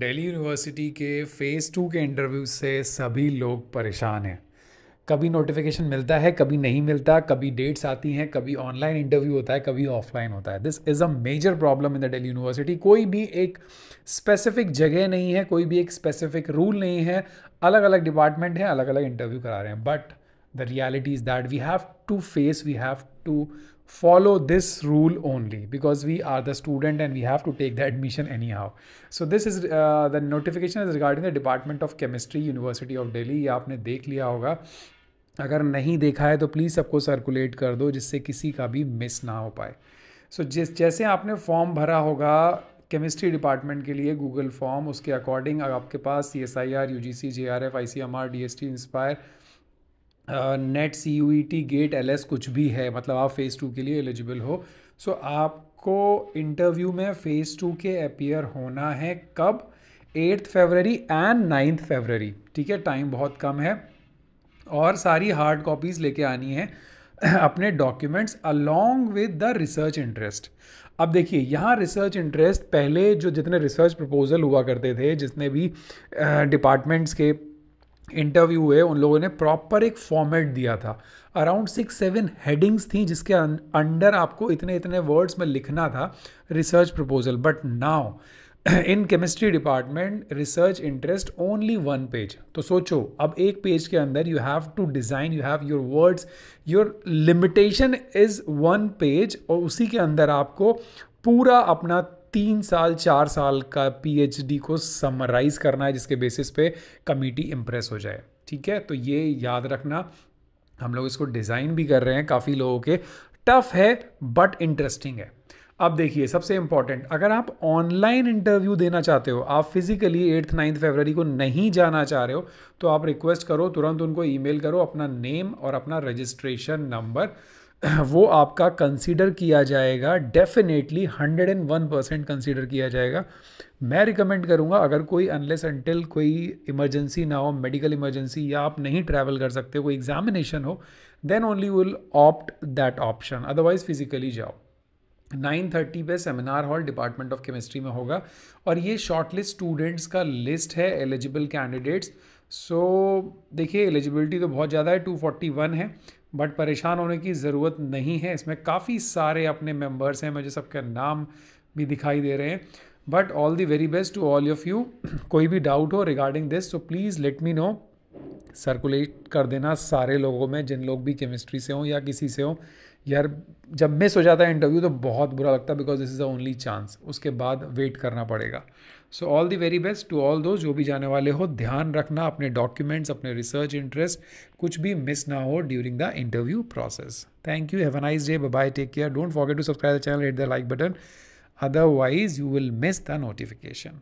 Delhi university के phase two के interview से सभी लोग परेशान हैं कभी नोटिफिकेशन मिलता है कभी नहीं मिलता कभी डेट्स आती हैं कभी ऑनलाइन इंटरव्यू होता है कभी ऑफलाइन होता है this is a major problem in the Delhi university कोई भी एक स्पेसिफिक जगह नहीं है कोई भी एक स्पेसिफिक रूल नहीं है अलग अलग डिपार्टमेंट हैं अलग अलग इंटरव्यू करा रहे हैं but the reality is that we have to face we have to follow this rule only because we are the student and we have to take the admission anyhow so this is uh, the notification is regarding the department of chemistry university of delhi ye aapne dekh liya hoga अगर नहीं देखा है तो please सबको circulate कर दो जिससे किसी का भी मिस ना हो पाए सो so, जिस जैसे आपने फॉर्म भरा होगा केमिस्ट्री डिपार्टमेंट के लिए गूगल फॉर्म उसके अकॉर्डिंग अगर आपके पास C S I R U G C J R F I C M R D S T inspire NET C U E T GATE L S कुछ भी है मतलब आप फ़ेज़ टू के लिए एलिजिबल हो सो so, आपको interview में फ़ेज़ टू के अपियर होना है कब eighth February and ninth February ठीक है टाइम बहुत कम है और सारी हार्ड कॉपीज़ लेके आनी है अपने documents along with the research interest अब देखिए यहाँ रिसर्च इंटरेस्ट पहले जो जितने रिसर्च प्रपोजल हुआ करते थे जितने भी डिपार्टमेंट्स के इंटरव्यू हुए उन लोगों ने प्रॉपर एक फॉर्मेट दिया था अराउंड सिक्स सेवन हेडिंग्स थी जिसके अंडर आपको इतने इतने वर्ड्स में लिखना था research proposal but now in chemistry department research interest only one page तो सोचो अब एक पेज के अंदर you have to design you have your words your limitation is one page और उसी के अंदर आपको पूरा अपना तीन साल चार साल का पीएचडी को समराइज़ करना है जिसके बेसिस पे कमेटी इम्प्रेस हो जाए ठीक है तो ये याद रखना हम लोग इसको डिज़ाइन भी कर रहे हैं काफ़ी लोगों के टफ है बट इंटरेस्टिंग है अब देखिए सबसे इंपॉर्टेंट अगर आप ऑनलाइन इंटरव्यू देना चाहते हो आप फिजिकली एट्थ नाइन्थ फरवरी को नहीं जाना चाह रहे हो तो आप रिक्वेस्ट करो तुरंत उनको ईमेल करो अपना नेम और अपना रजिस्ट्रेशन नंबर वो आपका कंसीडर किया जाएगा डेफिनेटली 101 परसेंट कंसिडर किया जाएगा मैं रिकमेंड करूँगा अगर कोई अनलेस अनटिल कोई इमरजेंसी ना हो मेडिकल इमरजेंसी या आप नहीं ट्रैवल कर सकते कोई एग्जामिनेशन हो then only will opt that option otherwise physically जाओ 9:30 पे seminar hall department of chemistry में होगा और ये शॉर्टलिस्ट स्टूडेंट्स का लिस्ट है एलिजिबल कैंडिडेट्स सो देखिए एलिजिबिलिटी तो बहुत ज़्यादा है 241 है बट परेशान होने की ज़रूरत नहीं है इसमें काफ़ी सारे अपने मेंबर्स हैं मुझे सबके नाम भी दिखाई दे रहे हैं but all the very best to all of you कोई भी डाउट हो रिगार्डिंग दिस तो please let me know circulate कर देना सारे लोगों में जिन लोग भी केमिस्ट्री से हों या किसी से हों यार जब मिस हो जाता है इंटरव्यू तो बहुत बुरा लगता है because this is a only chance उसके बाद वेट करना पड़ेगा so all the very best to all those जो भी जाने वाले हो ध्यान रखना अपने डॉक्यूमेंट्स अपने रिसर्च इंटरेस्ट कुछ भी मिस ना हो during the interview process thank you have a nice day bye take care don't forget to subscribe the channel hit the like button otherwise you will miss the notification